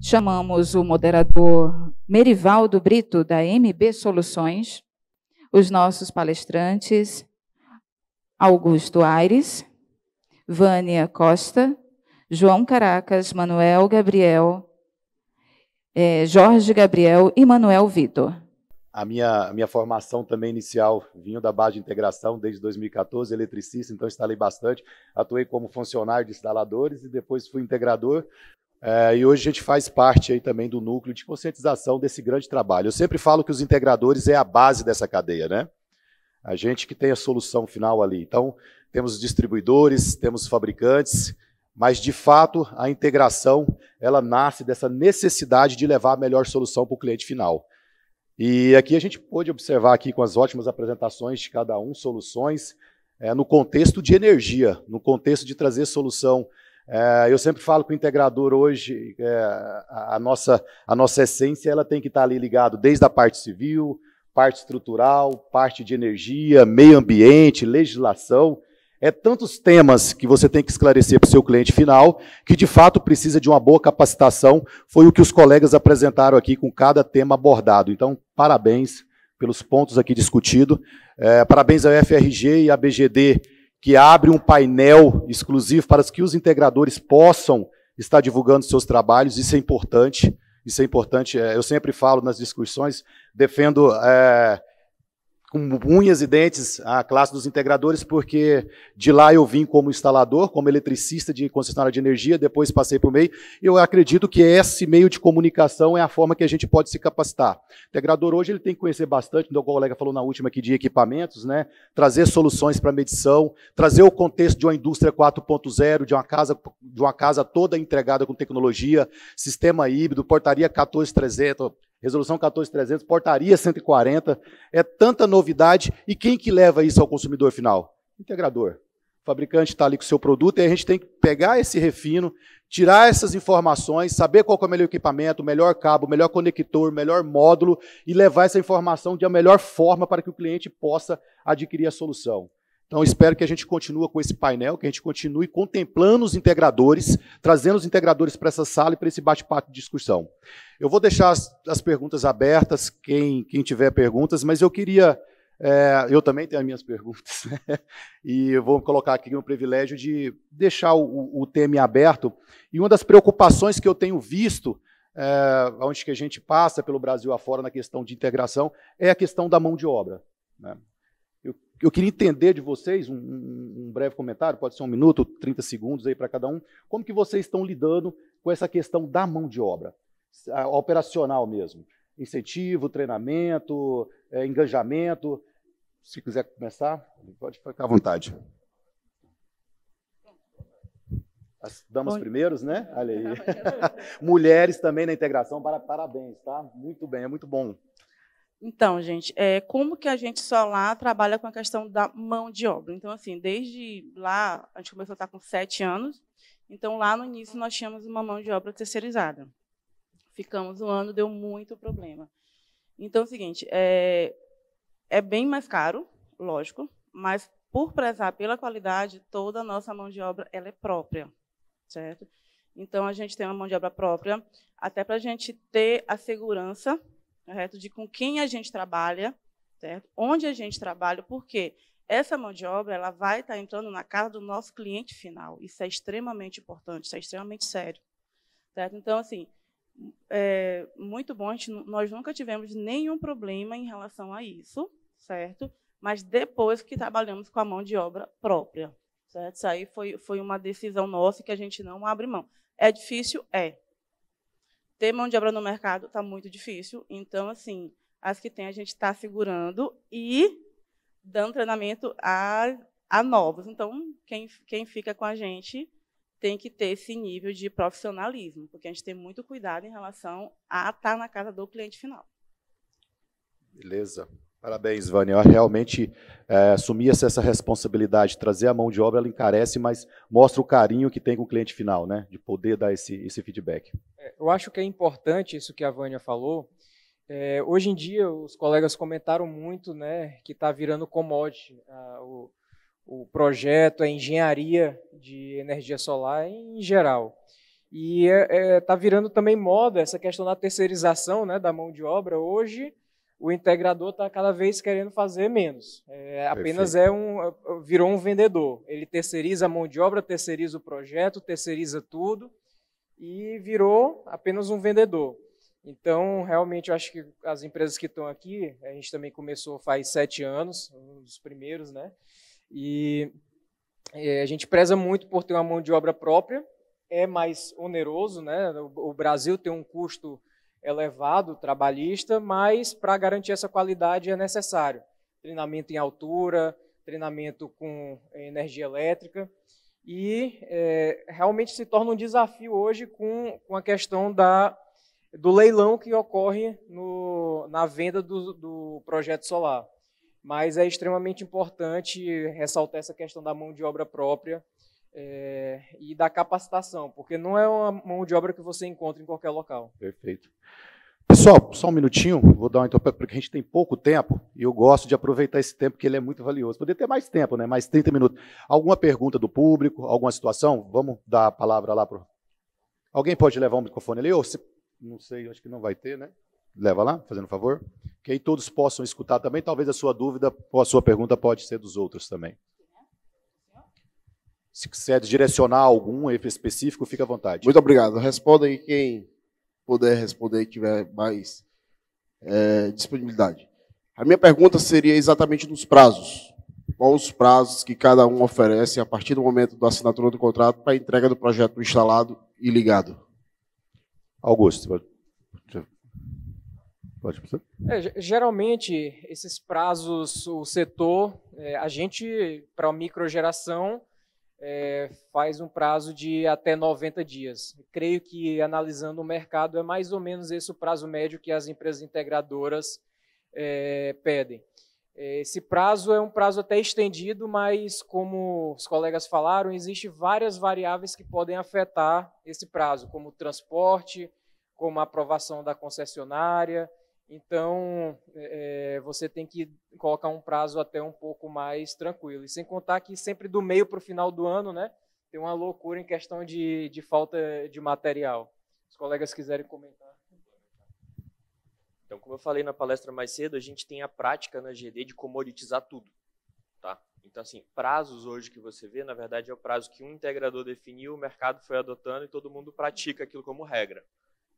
Chamamos o moderador Merivaldo Brito, da MB Soluções, os nossos palestrantes Augusto Aires, Vânia Costa, João Caracas, Manuel Gabriel, é, Jorge Gabriel e Manuel Vitor. A minha, a minha formação também inicial vinha da base de integração desde 2014, eletricista, então instalei bastante. Atuei como funcionário de instaladores e depois fui integrador. É, e hoje a gente faz parte aí também do núcleo de conscientização desse grande trabalho. Eu sempre falo que os integradores é a base dessa cadeia, né? A gente que tem a solução final ali. Então, temos distribuidores, temos fabricantes, mas de fato a integração ela nasce dessa necessidade de levar a melhor solução para o cliente final. E aqui a gente pôde observar aqui com as ótimas apresentações de cada um soluções é, no contexto de energia, no contexto de trazer solução é, eu sempre falo que o integrador hoje, é, a, a, nossa, a nossa essência, ela tem que estar tá ali ligado desde a parte civil, parte estrutural, parte de energia, meio ambiente, legislação. É tantos temas que você tem que esclarecer para o seu cliente final, que de fato precisa de uma boa capacitação. Foi o que os colegas apresentaram aqui com cada tema abordado. Então, parabéns pelos pontos aqui discutidos. É, parabéns ao FRG e à BGD que abre um painel exclusivo para que os integradores possam estar divulgando seus trabalhos, isso é importante. Isso é importante. É, eu sempre falo nas discussões, defendo é, com unhas e dentes a classe dos integradores, porque de lá eu vim como instalador, como eletricista de concessionária de energia, depois passei para o meio. Eu acredito que esse meio de comunicação é a forma que a gente pode se capacitar. O integrador hoje ele tem que conhecer bastante, como o colega falou na última aqui, de equipamentos, né? trazer soluções para medição, trazer o contexto de uma indústria 4.0, de uma casa de uma casa toda entregada com tecnologia, sistema híbrido, portaria 14300, Resolução 14300, portaria 140, é tanta novidade e quem que leva isso ao consumidor final? Integrador. O fabricante está ali com o seu produto e a gente tem que pegar esse refino, tirar essas informações, saber qual é o melhor equipamento, o melhor cabo, o melhor conector, o melhor módulo e levar essa informação de a melhor forma para que o cliente possa adquirir a solução. Então, espero que a gente continue com esse painel, que a gente continue contemplando os integradores, trazendo os integradores para essa sala e para esse bate-papo de discussão. Eu vou deixar as, as perguntas abertas, quem, quem, tiver perguntas, mas eu queria. É, eu também tenho as minhas perguntas, né? e eu vou colocar aqui o privilégio de deixar o, o, tema aberto. E uma das preocupações que eu tenho visto, é, onde que a gente passa pelo Brasil afora na questão de integração, é a questão da mão de obra. Né? eu queria entender de vocês, um, um, breve comentário, pode ser um minuto, 30 segundos aí para cada um, como que vocês estão lidando com essa questão da mão de obra, operacional mesmo. Incentivo, treinamento, é, engajamento. Se quiser começar, pode ficar à vontade. As damas Bom, primeiros, né? Olha aí. Mulheres também na integração, parabéns, tá? Muito bem, é muito bom. Então, gente, é, como que a gente só lá trabalha com a questão da mão de obra? Então, assim, desde lá, a gente começou a estar com sete anos, então lá no início nós tínhamos uma mão de obra terceirizada. Ficamos um ano, deu muito problema. Então, é o seguinte, é, é bem mais caro, lógico, mas por prezar pela qualidade, toda a nossa mão de obra ela é própria, certo? Então, a gente tem uma mão de obra própria, até para a gente ter a segurança de com quem a gente trabalha, certo? Onde a gente trabalha, porque essa mão de obra ela vai estar tá entrando na casa do nosso cliente final. Isso é extremamente importante, isso é extremamente sério, certo? Então, assim, é muito bom. Gente, nós nunca tivemos nenhum problema em relação a isso, certo? Mas depois que trabalhamos com a mão de obra própria, certo? Isso aí foi, foi uma decisão nossa que a gente não abre mão. É difícil? É. Ter mão de obra no mercado está muito difícil. Então, assim, as que tem a gente está segurando e dando treinamento a, a novos. Então, quem, quem fica com a gente tem que ter esse nível de profissionalismo, porque a gente tem muito cuidado em relação a estar tá na casa do cliente final. Beleza. Parabéns, Vânia. realmente é, se essa responsabilidade, trazer a mão de obra, ela encarece, mas mostra o carinho que tem com o cliente final, né? De poder dar esse, esse feedback. É, eu acho que é importante isso que a Vânia falou. É, hoje em dia, os colegas comentaram muito, né, que está virando commodity. A, o, o projeto, a engenharia de energia solar em geral. E está é, é tá virando também moda essa questão da terceirização né, da mão de obra. Hoje, o integrador está cada vez querendo fazer menos. É, apenas é um, virou um vendedor. Ele terceiriza a mão de obra, terceiriza o projeto, terceiriza tudo e virou apenas um vendedor. Então, realmente, eu acho que as empresas que estão aqui, a gente também começou faz sete anos, um dos primeiros, né? E é, a gente preza muito por ter uma mão de obra própria, é mais oneroso, né? O, o Brasil tem um custo elevado trabalhista, mas para garantir essa qualidade é necessário treinamento em altura, treinamento com eh, energia elétrica. E é, realmente se torna um desafio hoje com, com a questão da, do leilão que ocorre no, na venda do, do projeto solar. Mas é extremamente importante ressaltar essa questão da mão de obra própria é, e da capacitação, porque não é uma mão de obra que você encontra em qualquer local. Perfeito. Pessoal, só um minutinho, vou dar uma interrupção, porque a gente tem pouco tempo e eu gosto de aproveitar esse tempo, que ele é muito valioso. Poder ter mais tempo, né? mais 30 minutos. Alguma pergunta do público, alguma situação? Vamos dar a palavra lá para. Alguém pode levar um microfone ali? Ou se... Não sei, acho que não vai ter, né? Leva lá, fazendo favor. Que aí todos possam escutar também. Talvez a sua dúvida ou a sua pergunta pode ser dos outros também. Se quiser direcionar algum específico, fica à vontade. Muito obrigado. Responda aí quem puder responder e tiver mais é, disponibilidade. A minha pergunta seria exatamente dos prazos. Quais os prazos que cada um oferece a partir do momento da assinatura do contrato para a entrega do projeto instalado e ligado? Augusto, pode, pode É, geralmente, esses prazos, o setor, é, a gente, para a microgeração, é, faz um prazo de até 90 dias. creio que, analisando o mercado, é mais ou menos esse o prazo médio que as empresas integradoras é, pedem. É, esse prazo é um prazo até estendido, mas, como os colegas falaram, existem várias variáveis que podem afetar esse prazo, como transporte, como a aprovação da concessionária, então, é, é, você tem que colocar um prazo até um pouco mais tranquilo. E sem contar que sempre do meio para o final do ano, né, tem uma loucura em questão de, de falta de material. Os colegas quiserem comentar. Então, como eu falei na palestra mais cedo, a gente tem a prática na GD de comoditizar tudo. Tá? Então, assim, prazos hoje que você vê, na verdade, é o prazo que um integrador definiu, o mercado foi adotando e todo mundo pratica aquilo como regra.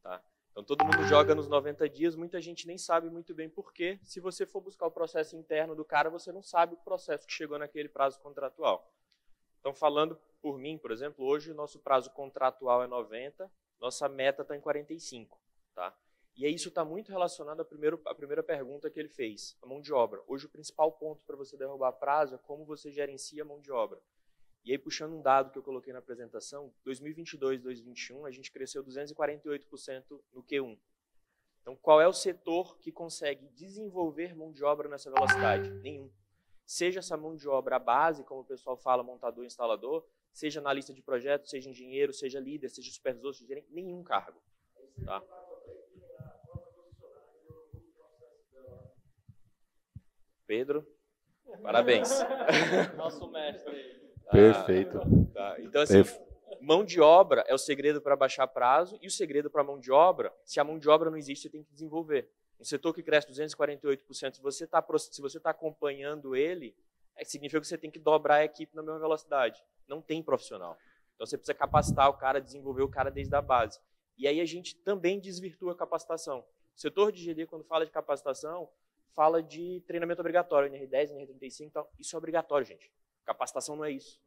Tá? Então todo mundo joga nos 90 dias, muita gente nem sabe muito bem por quê. Se você for buscar o processo interno do cara, você não sabe o processo que chegou naquele prazo contratual. Então falando por mim, por exemplo, hoje o nosso prazo contratual é 90, nossa meta está em 45, tá? E isso está muito relacionado à primeira, à primeira pergunta que ele fez, a mão de obra. Hoje o principal ponto para você derrubar prazo é como você gerencia a mão de obra. E aí, puxando um dado que eu coloquei na apresentação, 2022, 2021, a gente cresceu 248% no Q1. Então, qual é o setor que consegue desenvolver mão de obra nessa velocidade? Nenhum. Seja essa mão de obra base, como o pessoal fala, montador, instalador, seja analista de projeto, seja engenheiro, seja líder, seja supervisor, seja gerente, nenhum cargo. Tá? Pedro, parabéns. Nosso mestre. Perfeito. Ah, tá? Então, assim, mão de obra é o segredo para baixar prazo e o segredo para mão de obra, se a mão de obra não existe, você tem que desenvolver. Um setor que cresce 248%, se você está se você tá acompanhando ele, é, significa que você tem que dobrar a equipe na mesma velocidade. Não tem profissional. Então você precisa capacitar o cara, desenvolver o cara desde a base. E aí a gente também desvirtua a capacitação. O setor de GD, quando fala de capacitação, fala de treinamento obrigatório, NR10, NR35, então isso é obrigatório, gente. Capacitação não é isso.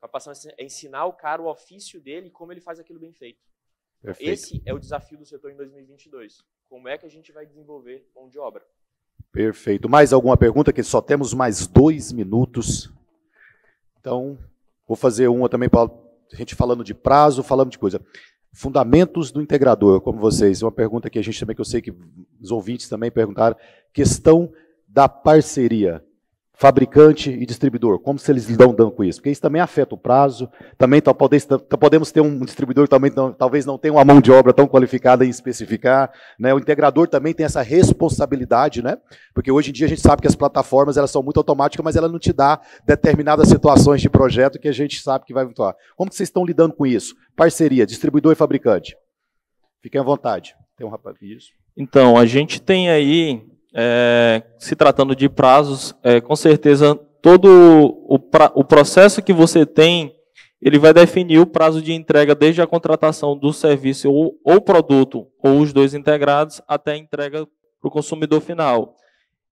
Capacitação é, é ensinar o cara o ofício dele e como ele faz aquilo bem feito. Perfeito. Esse é o desafio do setor em 2022. Como é que a gente vai desenvolver mão de obra? Perfeito. Mais alguma pergunta? Que só temos mais dois minutos. Então, vou fazer uma também, para A gente falando de prazo, falando de coisa. Fundamentos do integrador, como vocês. Uma pergunta que a gente também, que eu sei que os ouvintes também perguntaram. Questão da parceria fabricante e distribuidor, como se eles dando com isso? Porque isso também afeta o prazo, também podemos ter um distribuidor que também talvez não tenha uma mão de obra tão qualificada em especificar, né? o integrador também tem essa responsabilidade, né? porque hoje em dia a gente sabe que as plataformas elas são muito automáticas, mas ela não te dá determinadas situações de projeto que a gente sabe que vai virtuar. Como que vocês estão lidando com isso? Parceria, distribuidor e fabricante. Fiquem à vontade. Tem um rapaz. Isso. Então, a gente tem aí é, se tratando de prazos, é, com certeza todo o, pra, o processo que você tem, ele vai definir o prazo de entrega desde a contratação do serviço ou, ou produto, ou os dois integrados, até a entrega para o consumidor final.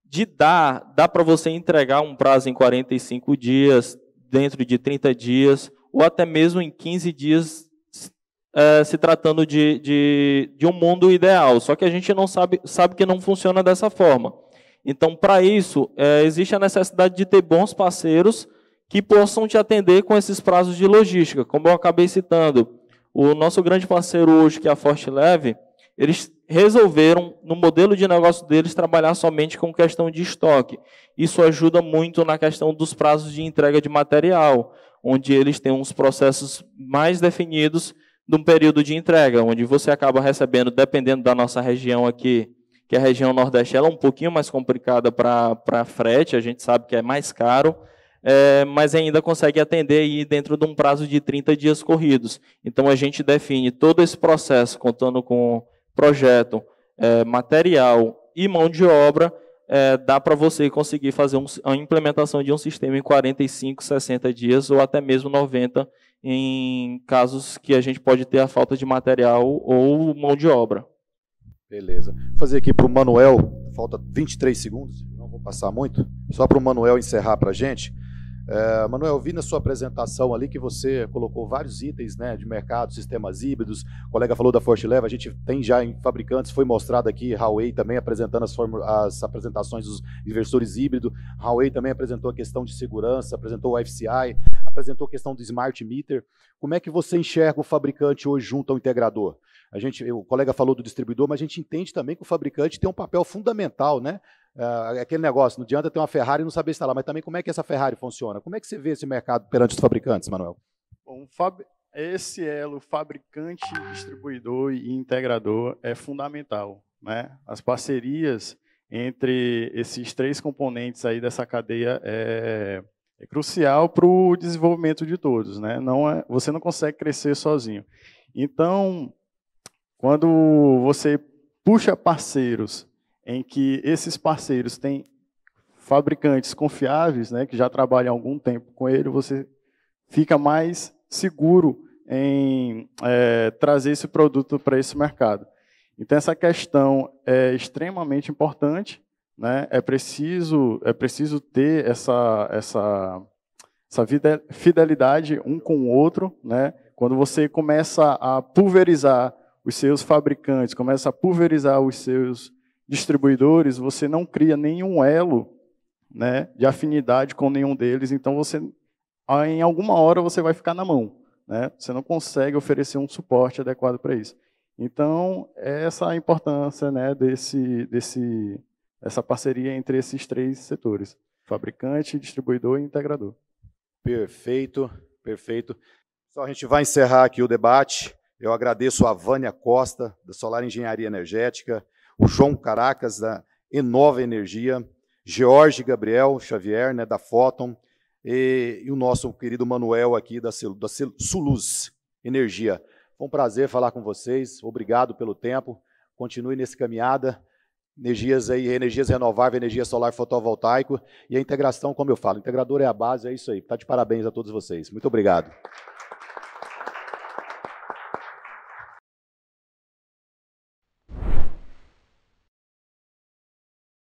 De dar, dá para você entregar um prazo em 45 dias, dentro de 30 dias, ou até mesmo em 15 dias, ah, se tratando de, de, de um mundo ideal. Só que a gente não sabe, sabe que não funciona dessa forma. Então, para isso, é, existe a necessidade de ter bons parceiros que possam te atender com esses prazos de logística. Como eu acabei citando, o nosso grande parceiro hoje, que é a Forte Leve, eles resolveram, no modelo de negócio deles, trabalhar somente com questão de estoque. Isso ajuda muito na questão dos prazos de entrega de material, onde eles têm uns processos mais definidos de um período de entrega, onde você acaba recebendo, dependendo da nossa região aqui, que é a região Nordeste ela é um pouquinho mais complicada para frete, a gente sabe que é mais caro, é, mas ainda consegue atender aí dentro de um prazo de 30 dias corridos. Então a gente define todo esse processo, contando com projeto, é, material e mão de obra, é, dá para você conseguir fazer um, a implementação de um sistema em 45, 60 dias ou até mesmo 90 em casos que a gente pode ter a falta de material ou mão de obra. Beleza. Vou fazer aqui para o Manuel, falta 23 segundos, não vou passar muito, só para o Manuel encerrar para a gente. É, Manuel, vi na sua apresentação ali que você colocou vários itens né, de mercado, sistemas híbridos. O colega falou da Forte Leva, a gente tem já em fabricantes, foi mostrado aqui Huawei também apresentando as, as apresentações dos inversores híbridos. Huawei também apresentou a questão de segurança, apresentou o FCI, apresentou a questão do Smart Meter. Como é que você enxerga o fabricante hoje junto ao integrador? A gente, o colega falou do distribuidor, mas a gente entende também que o fabricante tem um papel fundamental, né? Uh, aquele negócio, não adianta ter uma Ferrari e não saber instalar, mas também como é que essa Ferrari funciona? Como é que você vê esse mercado perante os fabricantes, Manuel? Bom, fab... esse elo é fabricante, distribuidor e integrador é fundamental. Né? As parcerias entre esses três componentes aí dessa cadeia é, é crucial para o desenvolvimento de todos. Né? Não é... Você não consegue crescer sozinho. Então, quando você puxa parceiros em que esses parceiros têm fabricantes confiáveis, né, que já trabalham há algum tempo com ele, você fica mais seguro em é, trazer esse produto para esse mercado. Então essa questão é extremamente importante, né? É preciso é preciso ter essa essa essa fidelidade um com o outro, né? Quando você começa a pulverizar os seus fabricantes, começa a pulverizar os seus distribuidores, você não cria nenhum elo né, de afinidade com nenhum deles, então você, ah, em alguma hora, você vai ficar na mão. Né? Você não consegue oferecer um suporte adequado para isso. Então, essa é a importância né, desse, desse, parceria entre esses três setores: fabricante, distribuidor e integrador. Perfeito, perfeito. Então, a gente vai encerrar aqui o debate. Eu agradeço a Vânia Costa, da Solar Engenharia Energética, o João Caracas, da Enova Energia, George Gabriel Xavier, né, da Fóton, e, e, o nosso querido Manuel aqui da, da Suluz Energia. Foi um prazer falar com vocês, obrigado pelo tempo, continue nessa caminhada, energias aí, energias renováveis, energia solar fotovoltaico e a integração, como eu falo, integrador é a base, é isso aí. Tá de parabéns a todos vocês. Muito obrigado.